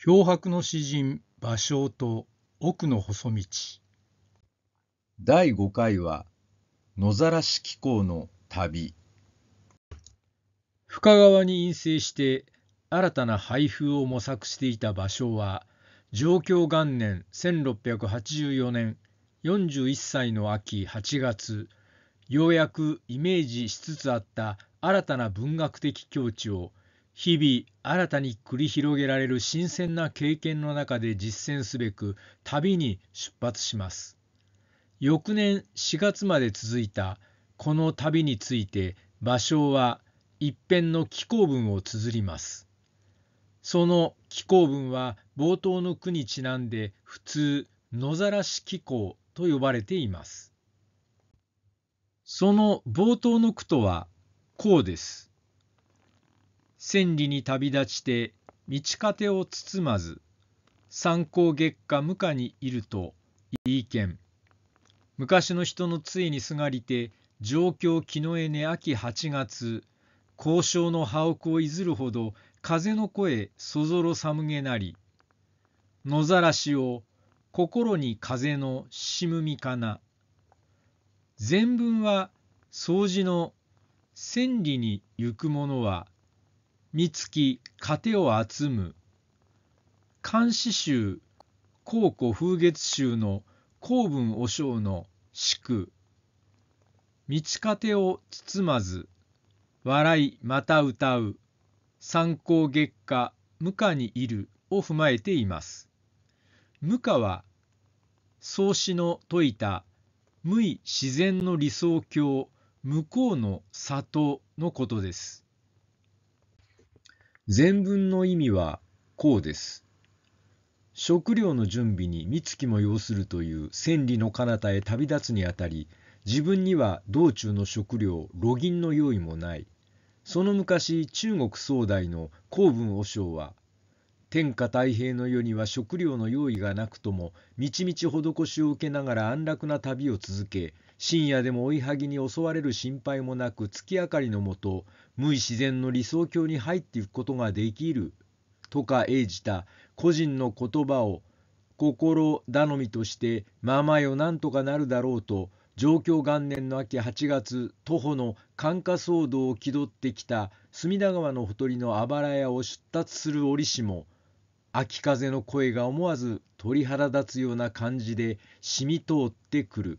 漂白の詩人芭蕉と奥の細道第5回は野ざらし紀行の旅深川に陰性して新たな配布を模索していた芭蕉は上京元年1684年41歳の秋8月ようやくイメージしつつあった新たな文学的境地を日々新たに繰り広げられる新鮮な経験の中で実践すべく旅に出発します。翌年4月まで続いたこの旅について芭蕉は一編の紀行文を綴ります。その紀行文は冒頭の句にちなんで普通野ざらし紀行と呼ばれています。その冒頭の句とはこうです。千里に旅立ちて道糧を包まず参考月下無下にいるといいけん昔の人のついにすがりて状況気のえね秋八月交渉の葉翼をいずるほど風の声そぞろ寒げなり野ざらしを心に風のしむみかな全文は掃除の千里に行く者は三月糧を集む漢詩集高古風月集の公文和尚の句道糧を包まず笑いまた歌う参考月下無下にいるを踏まえています。無下は創始の説いた無為自然の理想郷向こうの里のことです。全文の意味はこうです。食料の準備に三月も要するという千里の彼方へ旅立つにあたり、自分には道中の食料、路銀の用意もない。その昔、中国総代の公文和尚は、天下太平の世には食料の用意がなくとも、みちみち施しを受けながら安楽な旅を続け、深夜でも追いはぎに襲われる心配もなく月明かりのもと無意自然の理想郷に入っていくことができるとか英じた個人の言葉を心頼みとしてまあまあよなんとかなるだろうと上京元年の秋8月徒歩の感化騒動を気取ってきた隅田川のほとりのあばら屋を出立する折しも秋風の声が思わず鳥肌立つような感じで染み通ってくる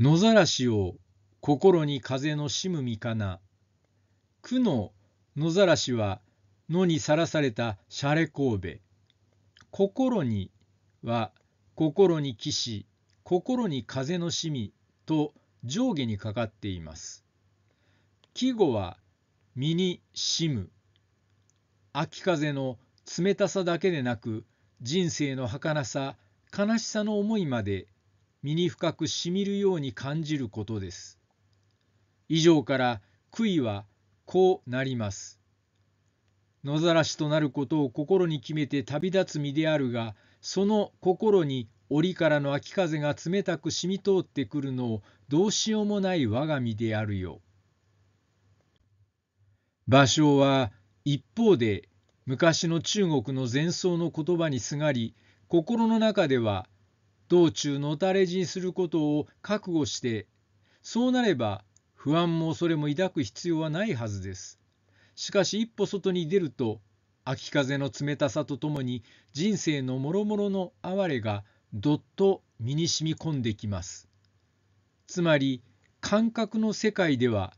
野ざらしを心に風のしむみかな。苦の野ざらしは野にさらされたしゃれ神戸。心には心に騎士、心に風のしみと上下にかかっています。季語は身にしむ。秋風の冷たさだけでなく人生の儚さ悲しさの思いまで身に深くしみるように感じることです。以上から悔いはこうなります。野ざらしとなることを心に決めて旅立つ身であるが、その心に檻からの秋風が冷たく染み通ってくるのをどうしようもない我が身であるよ。芭蕉は一方で昔の中国の禅僧の言葉にすがり、心の中では道中のたれ死にすることを覚悟してそうなれば不安も恐れも抱く必要はないはずです。しかし一歩外に出ると秋風の冷たさとともに人生のもろもろの哀れがどっと身に染み込んできます。つまり感覚の世界では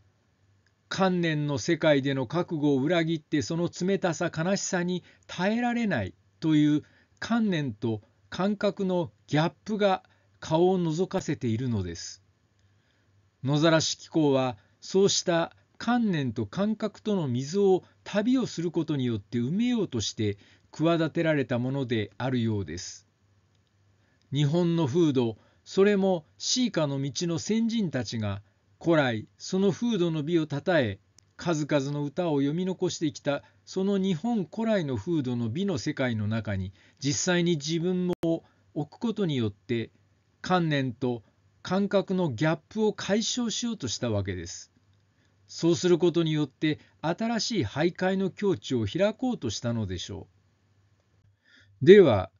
観念の世界での覚悟を裏切ってその冷たさ悲しさに耐えられないという観念と感覚のギャップが顔を覗かせているのです。野ざらし気候はそうした観念と感覚との溝を旅をすることによって埋めようとして企てられたものであるようです。日本の風土それもシーカの道の先人たちが古来その風土の美をたたえ数々の歌を読み残してきたその日本古来の風土の美の世界の中に実際に自分を置くことによって観念と感覚のギャップを解消しようとしたわけです。そうすることによって新しい徘徊の境地を開こうとしたのでしょう。では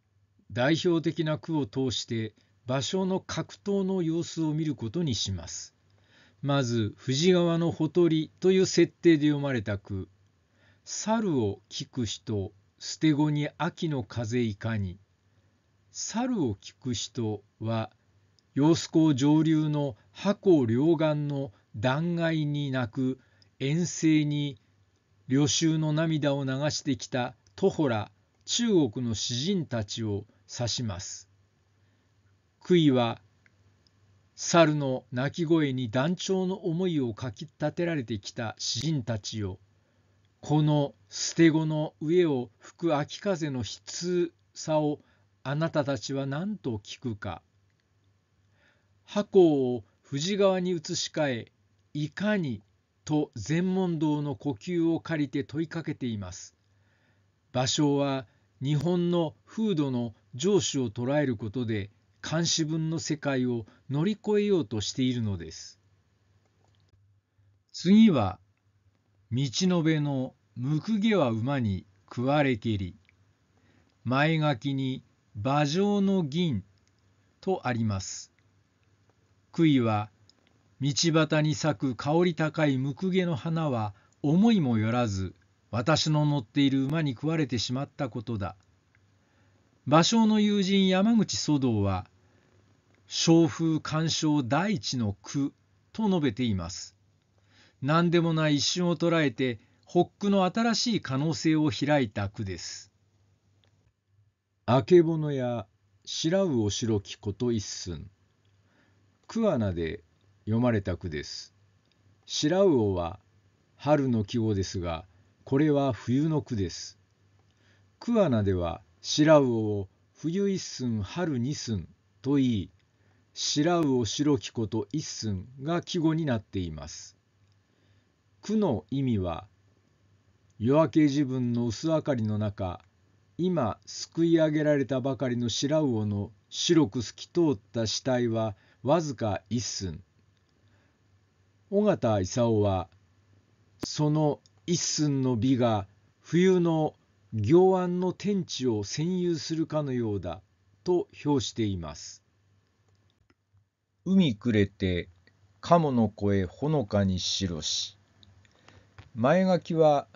代表的な句を通して場所の格闘の様子を見ることにします。まず、藤川のほとりという設定で読まれた句。猿を聞く人捨て子に秋の風いかに猿を聞く人は洋子港上流の箱両岸の断崖に泣く遠征に旅衆の涙を流してきた徒歩ら中国の詩人たちを指します。杭は猿の鳴き声に断腸の思いをかきたてられてきた詩人たちをこの捨て子の上を吹く秋風の悲痛さをあなたたちは何と聞くか。箱を藤川に移し替え、いかにと禅問答の呼吸を借りて問いかけています。場所は日本の風土の上司を捉えることで、監視文の世界を乗り越えようとしているのです。次は、道の辺のむくげは馬に食われけり前書きに馬上の銀とあります杭は道端に咲く香り高いムクゲの花は思いもよらず私の乗っている馬に食われてしまったことだ芭蕉の友人山口祖道は「小風鑑賞第一の句」と述べています何でもない一瞬を捉えてホックの新しい可能性を開いた句です。あけぼのや白うおしろきこと一寸。桑穴で読まれた句です。白おは春の季語ですが、これは冬の句です。桑名では白おを冬一寸春二寸と言い、白しろきこと一寸が季語になっています。句の意味は夜明け自分の薄明かりの中今すくい上げられたばかりの白魚の白く透き通った死体はわずか一寸尾形勲はその一寸の美が冬の行安の天地を占有するかのようだと評しています海暮れて鴨の声ほのかに白し前書きは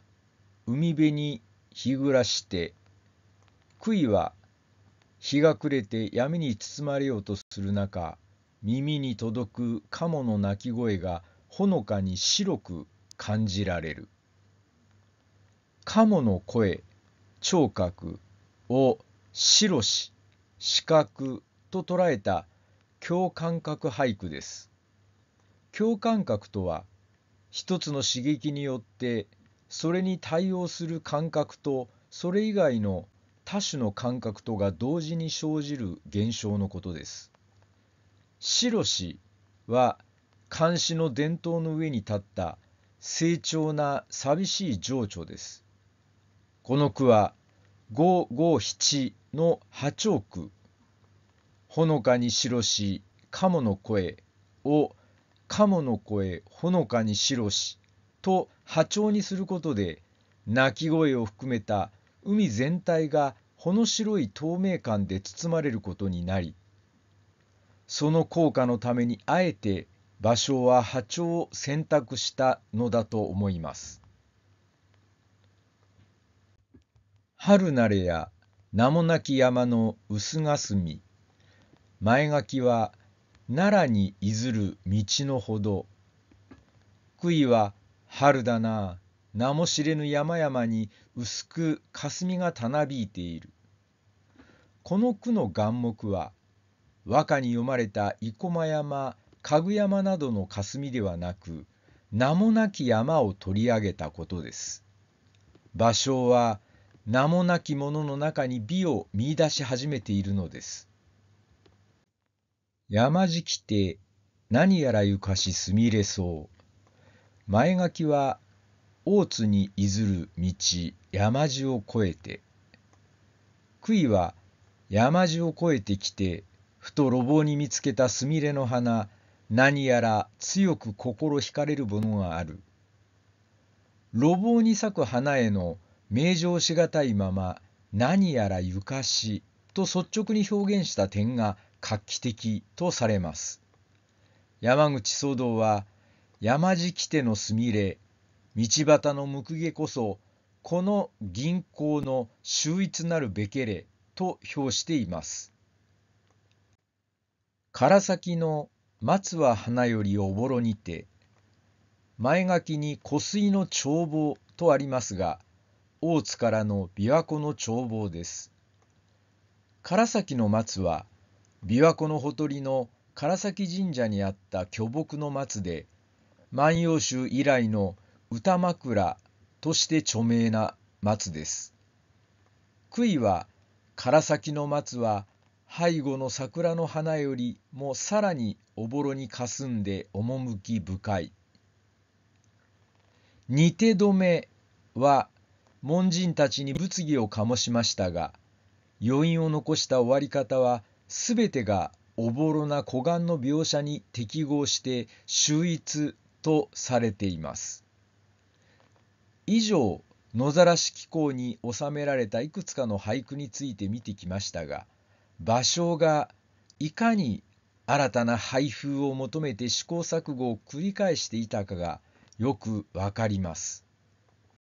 海辺に日暮らして杭は日が暮れて闇に包まれようとする中耳に届く鴨の鳴き声がほのかに白く感じられる鴨の声聴覚を白し視覚と捉えた共感覚俳句です共感覚とは一つの刺激によってそれに対応する感覚とそれ以外の多種の感覚とが同時に生じる現象のことです。白氏は監視の伝統の上に立った成長な寂しい情緒です。この句は五五七の波長句ほのかに白し鴨の声を鴨の声ほのかに白しと波長にすることで鳴き声を含めた海全体がほの白い透明感で包まれることになりその効果のためにあえて芭蕉は波長を選択したのだと思います。春なれや名もなき山の薄霞前書きは奈良にいずる道のほど杭は春だな名も知れぬ山々に薄く霞がたなびいているこの句の眼目は和歌に読まれた生駒山家具山などの霞ではなく名もなき山を取り上げたことです芭蕉は名もなきものの中に美を見出し始めているのです山敷きて何やらゆかしすみれそう前書きは大津にいずる道山路を越えて杭は山路を越えてきてふと路傍に見つけたすみれの花何やら強く心惹かれるものがある路傍に咲く花への名状しがたいまま何やらゆかしと率直に表現した点が画期的とされます山口騒動は山地来てのすみれ、道端のむくげこそ、この銀行の秀逸なるべけれと評しています。唐崎の松は花よりおぼろにて、前書きに湖水の眺望とありますが、大津からの琵琶湖の眺望です。唐崎の松は、琵琶湖のほとりの唐崎神社にあった巨木の松で、万葉集以来の歌枕として著名な松です。杭は、唐崎の松は、背後の桜の花よりもさらにおぼろにかすんで趣深い。似て止めは門人たちに物議を醸しましたが余韻を残した終わり方は全てがおぼろな古眼の描写に適合して秀逸とされています。以上、野ざらし紀行に収められたいくつかの俳句について見てきましたが、芭蕉がいかに新たな俳風を求めて試行錯誤を繰り返していたかがよくわかります。